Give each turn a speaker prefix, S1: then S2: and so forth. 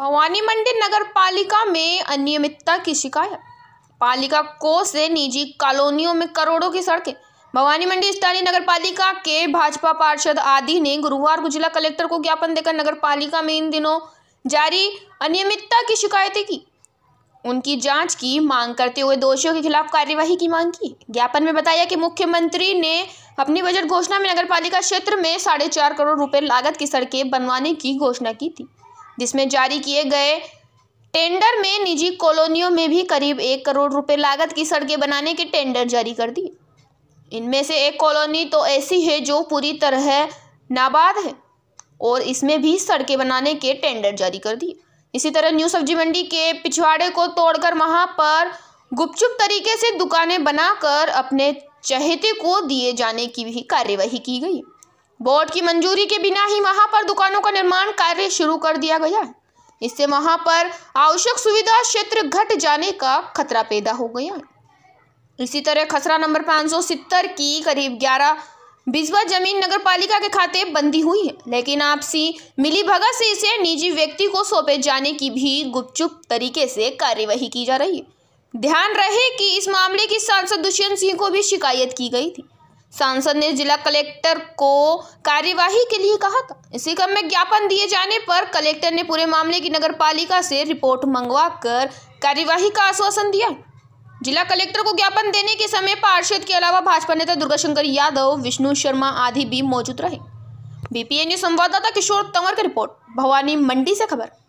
S1: भवानी मंडी नगर पालिका में अनियमितता की शिकायत पालिका कोष से निजी कॉलोनियों में करोड़ों की सड़कें भवानी मंडी स्थानीय नगर पालिका के भाजपा पार्षद आदि ने गुरुवार को जिला कलेक्टर को ज्ञापन देकर नगर पालिका में इन दिनों जारी अनियमितता की शिकायतें की उनकी जांच की मांग करते हुए दोषियों के खिलाफ कार्यवाही की मांग की ज्ञापन में बताया कि मुख्यमंत्री ने अपनी बजट घोषणा में नगर पालिका क्षेत्र में साढ़े चार करोड़ रुपए लागत की सड़कें बनवाने की घोषणा की थी जिसमें जारी किए गए टेंडर में निजी कॉलोनियों में भी करीब एक करोड़ रुपए लागत की सड़कें बनाने के टेंडर जारी कर दिए इनमें से एक कॉलोनी तो ऐसी है जो पूरी तरह नाबाद है और इसमें भी सड़कें बनाने के टेंडर जारी कर दिए इसी तरह न्यू सब्जी मंडी के पिछवाड़े को तोड़कर वहां पर गुपचुप तरीके से दुकानें बनाकर अपने चहेते को दिए जाने की भी कार्यवाही की गई बोर्ड की मंजूरी के बिना ही वहां पर दुकानों का निर्माण कार्य शुरू कर दिया गया है इससे वहां पर आवश्यक सुविधा क्षेत्र घट जाने का खतरा पैदा हो गया है इसी तरह खसरा नंबर पाँच की करीब ग्यारह बिजवा जमीन नगर पालिका के खाते बंदी हुई है लेकिन आपसी मिली भगत से इसे निजी व्यक्ति को सौंपे जाने की भी गुपचुप तरीके से कार्यवाही की जा रही है ध्यान रहे कि इस मामले की सांसद दुष्यंत सिंह को भी शिकायत की गई थी सांसद ने जिला कलेक्टर को कार्यवाही के लिए कहा था इसी क्रम में ज्ञापन दिए जाने पर कलेक्टर ने पूरे मामले की नगर पालिका से रिपोर्ट मंगवा कर कार्यवाही का आश्वासन दिया जिला कलेक्टर को ज्ञापन देने के समय पार्षद के अलावा भाजपा नेता दुर्गाशंकर यादव विष्णु शर्मा आदि भी मौजूद रहे बीपीएन संवाददाता किशोर तंवर की रिपोर्ट भवानी मंडी से खबर